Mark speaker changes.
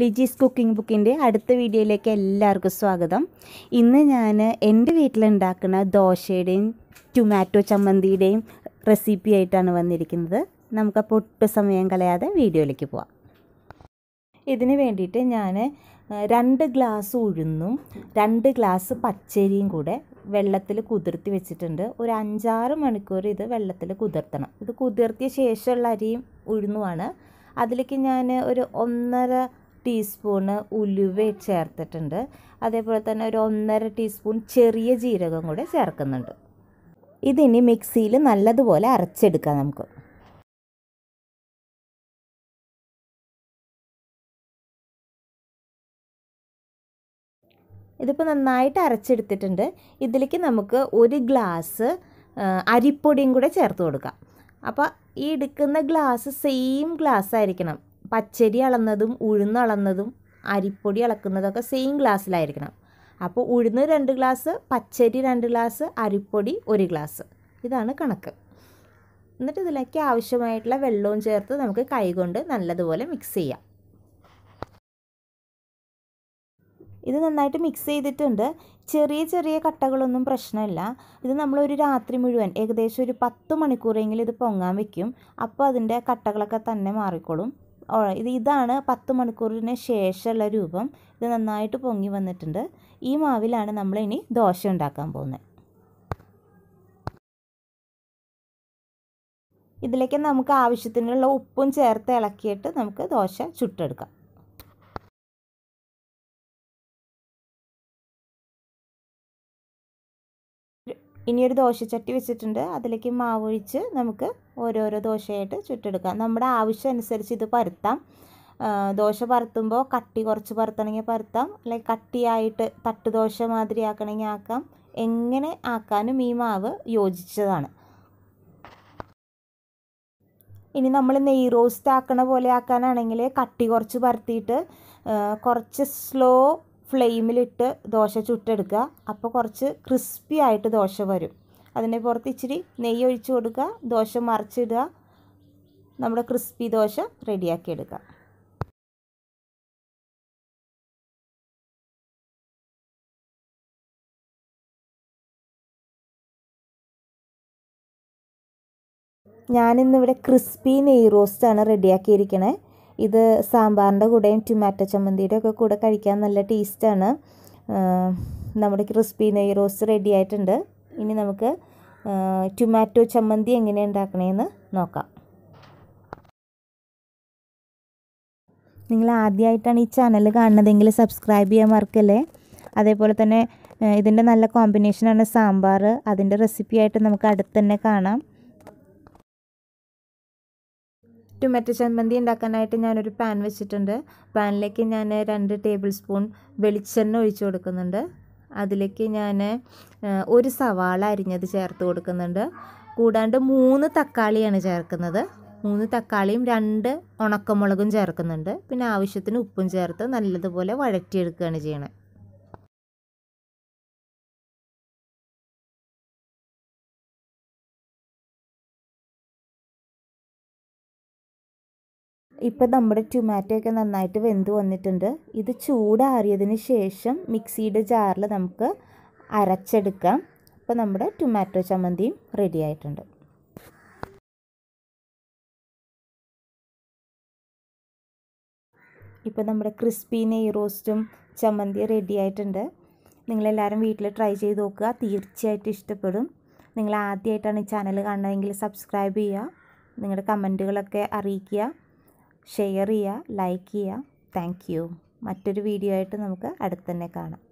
Speaker 1: Liji's cooking ബുക്കിൻ്റെ അടുത്ത വീഡിയോയിലേക്ക് എല്ലാവർക്കും സ്വാഗതം ഇന്ന് ഞാൻ എൻ്റെ വീട്ടിലുണ്ടാക്കുന്ന ദോശയുടെയും ടൊമാറ്റോ ചമ്മന്തിയുടെയും റെസിപ്പി ആയിട്ടാണ് വന്നിരിക്കുന്നത് നമുക്കപ്പോൾ ഒട്ട് സമയം കളയാതെ വീഡിയോയിലേക്ക് പോവാം ഇതിന് വേണ്ടിയിട്ട് ഞാൻ രണ്ട് ഗ്ലാസ് ഉഴുന്നും രണ്ട് ഗ്ലാസ് പച്ചരിയും കൂടെ വെള്ളത്തിൽ കുതിർത്തി വെച്ചിട്ടുണ്ട് ഒരു അഞ്ചാറ് മണിക്കൂർ ഇത് വെള്ളത്തിൽ കുതിർത്തണം ഇത് കുതിർത്തിയ ശേഷമുള്ള അരിയും ഉഴുന്നുമാണ് അതിലേക്ക് ഞാൻ ഒരു ഒന്നര ടീസ്പൂണ് ഉലുവ ചേർത്തിട്ടുണ്ട് അതേപോലെ തന്നെ ഒരു ഒന്നര ടീസ്പൂൺ ചെറിയ ജീരകം കൂടെ ചേർക്കുന്നുണ്ട് ഇതിനി മിക്സിയിൽ നല്ലതുപോലെ അരച്ചെടുക്കാം നമുക്ക് ഇതിപ്പോൾ നന്നായിട്ട് അരച്ചെടുത്തിട്ടുണ്ട് ഇതിലേക്ക് നമുക്ക് ഒരു ഗ്ലാസ് അരിപ്പൊടിയും കൂടെ ചേർത്ത് കൊടുക്കാം അപ്പോൾ ഈ എടുക്കുന്ന ഗ്ലാസ് സെയിം ഗ്ലാസ് ആയിരിക്കണം പച്ചരി അളന്നതും ഉഴുന്ന് അളന്നതും അരിപ്പൊടി അളക്കുന്നതൊക്കെ സെയിം ഗ്ലാസ്സിലായിരിക്കണം അപ്പോൾ ഉഴുന്ന് രണ്ട് ഗ്ലാസ് പച്ചരി രണ്ട് ഗ്ലാസ് അരിപ്പൊടി ഒരു ഗ്ലാസ് ഇതാണ് കണക്ക് എന്നിട്ട് ഇതിലേക്ക് ആവശ്യമായിട്ടുള്ള വെള്ളവും ചേർത്ത് നമുക്ക് കൈകൊണ്ട് നല്ലതുപോലെ മിക്സ് ചെയ്യാം ഇത് നന്നായിട്ട് മിക്സ് ചെയ്തിട്ടുണ്ട് ചെറിയ ചെറിയ കട്ടകളൊന്നും പ്രശ്നമില്ല ഇത് നമ്മളൊരു രാത്രി മുഴുവൻ ഏകദേശം ഒരു പത്ത് മണിക്കൂറെങ്കിലും ഇത് പൊങ്ങാൻ വെക്കും അപ്പോൾ അതിൻ്റെ കട്ടകളൊക്കെ തന്നെ മാറിക്കോളും ഇത് ഇതാണ് പത്ത് മണിക്കൂറിന് ശേഷമുള്ള രൂപം ഇത് നന്നായിട്ട് പൊങ്ങി വന്നിട്ടുണ്ട് ഈ മാവിലാണ് നമ്മൾ ഇനി ദോശ ഉണ്ടാക്കാൻ പോകുന്നത് ഇതിലേക്ക് നമുക്ക് ആവശ്യത്തിനുള്ള ഉപ്പും ചേർത്ത് ഇളക്കിയിട്ട് നമുക്ക് ദോശ ചുട്ടെടുക്കാം ഇനിയൊരു ദോശച്ചട്ടി വെച്ചിട്ടുണ്ട് അതിലേക്ക് മാവൊഴിച്ച് നമുക്ക് ഓരോരോ ദോശയായിട്ട് ചുട്ടെടുക്കാം നമ്മുടെ ആവശ്യം അനുസരിച്ച് ഇത് പരത്താം ദോശ പരത്തുമ്പോൾ കട്ടി കുറച്ച് പരത്തണമെങ്കിൽ പരത്താം അല്ലെങ്കിൽ കട്ടിയായിട്ട് തട്ട് ദോശ മാതിരി ആക്കണമെങ്കിൽ ആക്കാം എങ്ങനെ ആക്കാനും ഈ മാവ് യോജിച്ചതാണ് ഇനി നമ്മൾ നെയ് റോസ്റ്റ് ആക്കണ പോലെ ആക്കാനാണെങ്കിൽ കട്ടി കുറച്ച് പരത്തിയിട്ട് കുറച്ച് സ്ലോ ഫ്ലെയിമിലിട്ട് ദോശ ചുട്ടെടുക്കുക അപ്പോൾ കുറച്ച് ക്രിസ്പി ആയിട്ട് ദോശ വരും അതിൻ്റെ പുറത്ത് ഇച്ചിരി നെയ്യ് ഒഴിച്ച് കൊടുക്കുക ദോശ മറിച്ചിടുക നമ്മുടെ ക്രിസ്പി ദോശ റെഡിയാക്കി എടുക്കുക ഞാനിന്നിവിടെ ക്രിസ്പി നെയ് റോസ്റ്റാണ് റെഡിയാക്കിയിരിക്കണേ ഇത് സാമ്പാറിൻ്റെ കൂടെയും ടൊമാറ്റോ ചമ്മന്തിയുടെ ഒക്കെ കൂടെ കഴിക്കാൻ നല്ല ടേസ്റ്റാണ് നമ്മുടെ ക്രിസ്പി നെയ് റോസ്റ്റ് റെഡി ആയിട്ടുണ്ട് ഇനി നമുക്ക് ടൊമാറ്റോ ചമ്മന്തി എങ്ങനെ ഉണ്ടാക്കണമെന്ന് നോക്കാം നിങ്ങൾ ആദ്യമായിട്ടാണ് ഈ ചാനൽ കാണുന്നതെങ്കിൽ സബ്സ്ക്രൈബ് ചെയ്യാൻ മറക്കല്ലേ അതേപോലെ തന്നെ ഇതിൻ്റെ നല്ല കോമ്പിനേഷനാണ് സാമ്പാർ അതിൻ്റെ റെസിപ്പിയായിട്ട് നമുക്ക് അടുത്തുതന്നെ കാണാം ടൊമാറ്റോ ചമ്മന്തി ഉണ്ടാക്കാനായിട്ട് ഞാനൊരു പാൻ വെച്ചിട്ടുണ്ട് പാനിലേക്ക് ഞാൻ രണ്ട് ടേബിൾ സ്പൂൺ വെളിച്ചെണ്ണ ഒഴിച്ചു കൊടുക്കുന്നുണ്ട് അതിലേക്ക് ഞാൻ ഒരു സവാള അരിഞ്ഞത് ചേർത്ത് കൊടുക്കുന്നുണ്ട് കൂടാണ്ട് മൂന്ന് തക്കാളിയാണ് ചേർക്കുന്നത് മൂന്ന് തക്കാളിയും രണ്ട് ഉണക്കമുളകും ചേർക്കുന്നുണ്ട് പിന്നെ ആവശ്യത്തിന് ഉപ്പും ചേർത്ത് നല്ലതുപോലെ വഴറ്റിയെടുക്കുകയാണ് ചെയ്യണത് ഇപ്പോൾ നമ്മുടെ ഒക്കെ നന്നായിട്ട് വെന്ത് വന്നിട്ടുണ്ട് ഇത് ചൂടാറിയതിന് ശേഷം മിക്സിയുടെ ജാറിൽ നമുക്ക് അരച്ചെടുക്കാം അപ്പോൾ നമ്മുടെ ടൊമാറ്റോ ചമ്മന്തിയും റെഡി ആയിട്ടുണ്ട് ഇപ്പോൾ നമ്മുടെ ക്രിസ്പി നെയ് റോസ്റ്റും ചമ്മന്തി റെഡി ആയിട്ടുണ്ട് നിങ്ങളെല്ലാവരും വീട്ടിൽ ട്രൈ ചെയ്ത് നോക്കുക തീർച്ചയായിട്ടും ഇഷ്ടപ്പെടും നിങ്ങൾ ആദ്യമായിട്ടാണ് ഈ ചാനൽ കാണുന്നതെങ്കിൽ സബ്സ്ക്രൈബ് ചെയ്യുക നിങ്ങളുടെ കമൻറ്റുകളൊക്കെ അറിയിക്കുക ഷെയർ ചെയ്യുക ലൈക്ക് ചെയ്യുക താങ്ക് യു മറ്റൊരു വീഡിയോ ആയിട്ട് നമുക്ക് അടുത്തുതന്നെ കാണാം